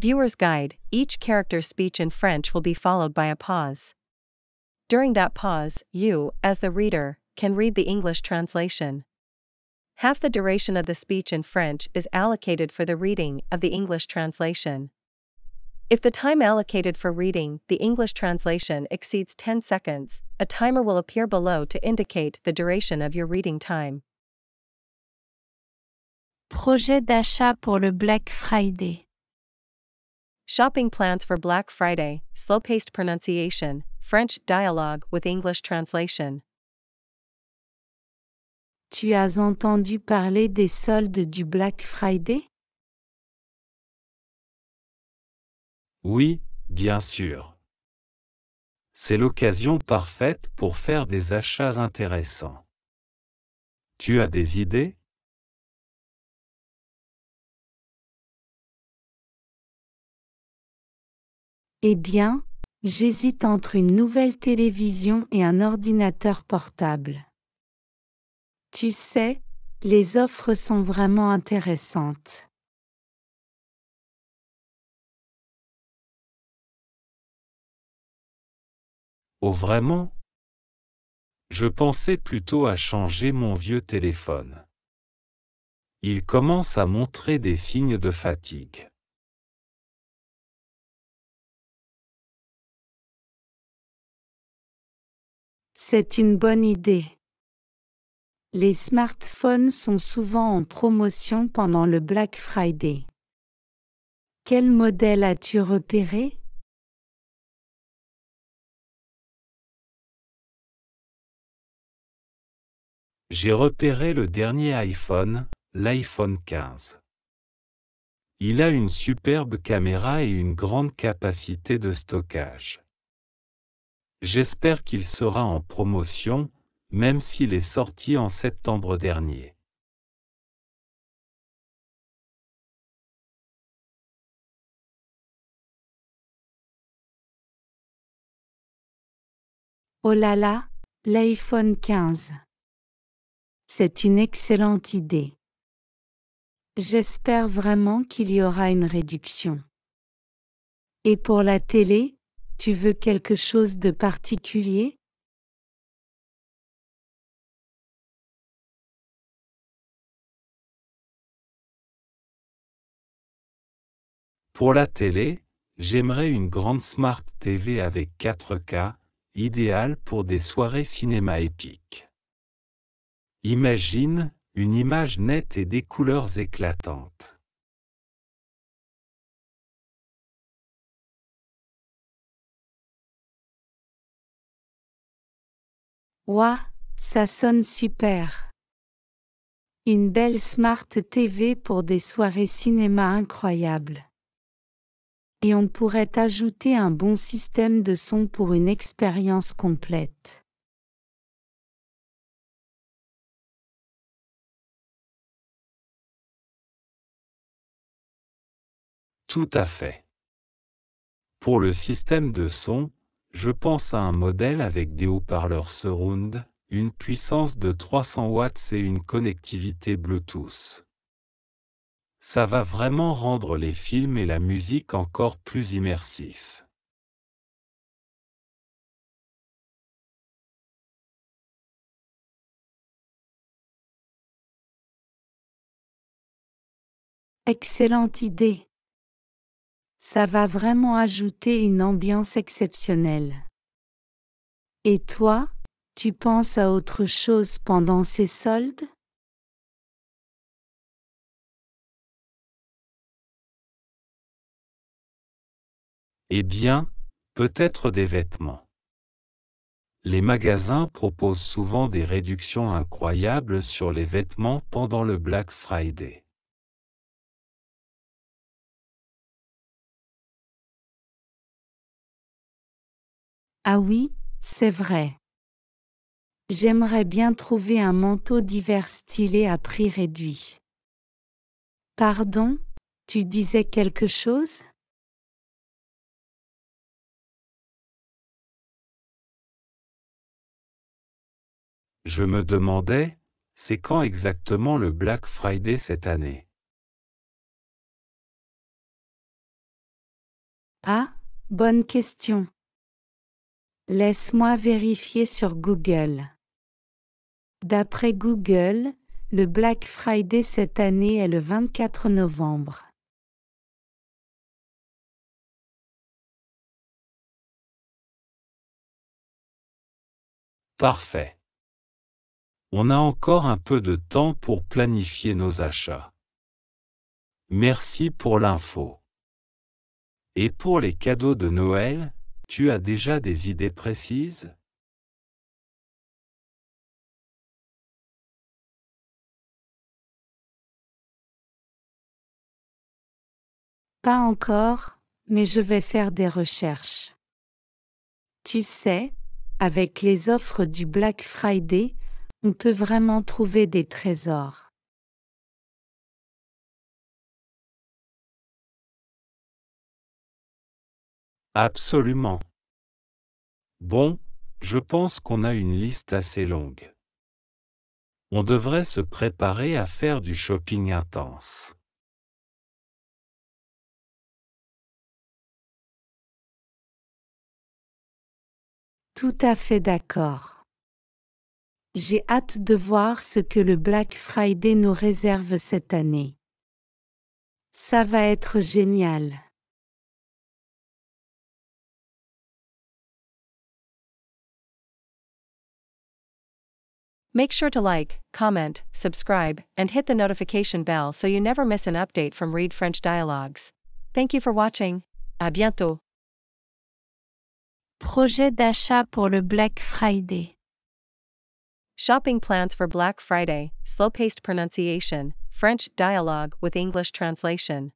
Viewer's Guide Each character's speech in French will be followed by a pause. During that pause, you, as the reader, can read the English translation. Half the duration of the speech in French is allocated for the reading of the English translation. If the time allocated for reading the English translation exceeds 10 seconds, a timer will appear below to indicate the duration of your reading time. Projet d'achat pour le Black Friday. Shopping plans for Black Friday, slow paced pronunciation, French dialogue with English translation. Tu as entendu parler des soldes du Black Friday? Oui, bien sûr. C'est l'occasion parfaite pour faire des achats intéressants. Tu as des idées? Eh bien, j'hésite entre une nouvelle télévision et un ordinateur portable. Tu sais, les offres sont vraiment intéressantes. Oh vraiment Je pensais plutôt à changer mon vieux téléphone. Il commence à montrer des signes de fatigue. C'est une bonne idée. Les smartphones sont souvent en promotion pendant le Black Friday. Quel modèle as-tu repéré J'ai repéré le dernier iPhone, l'iPhone 15. Il a une superbe caméra et une grande capacité de stockage. J'espère qu'il sera en promotion, même s'il est sorti en septembre dernier. Oh là là, l'iPhone 15. C'est une excellente idée. J'espère vraiment qu'il y aura une réduction. Et pour la télé, tu veux quelque chose de particulier Pour la télé, j'aimerais une grande Smart TV avec 4K, idéale pour des soirées cinéma épiques. Imagine, une image nette et des couleurs éclatantes. Ouah, ça sonne super. Une belle Smart TV pour des soirées cinéma incroyables. Et on pourrait ajouter un bon système de son pour une expérience complète. Tout à fait. Pour le système de son, je pense à un modèle avec des haut-parleurs surround, une puissance de 300 watts et une connectivité Bluetooth. Ça va vraiment rendre les films et la musique encore plus immersifs. Excellente idée. Ça va vraiment ajouter une ambiance exceptionnelle. Et toi, tu penses à autre chose pendant ces soldes Eh bien, peut-être des vêtements. Les magasins proposent souvent des réductions incroyables sur les vêtements pendant le Black Friday. Ah oui, c'est vrai. J'aimerais bien trouver un manteau d'hiver stylé à prix réduit. Pardon, tu disais quelque chose Je me demandais, c'est quand exactement le Black Friday cette année Ah, bonne question. Laisse-moi vérifier sur Google. D'après Google, le Black Friday cette année est le 24 novembre. Parfait. On a encore un peu de temps pour planifier nos achats. Merci pour l'info. Et pour les cadeaux de Noël, tu as déjà des idées précises Pas encore, mais je vais faire des recherches. Tu sais, avec les offres du Black Friday, on peut vraiment trouver des trésors. Absolument. Bon, je pense qu'on a une liste assez longue. On devrait se préparer à faire du shopping intense. Tout à fait d'accord. J'ai hâte de voir ce que le Black Friday nous réserve cette année. Ça va être génial. Make sure to like, comment, subscribe, and hit the notification bell so you never miss an update from Read French Dialogues. Thank you for watching. À bientôt. Projet d'achat pour le Black Friday. Shopping plans for Black Friday, slow paced pronunciation, French dialogue with English translation.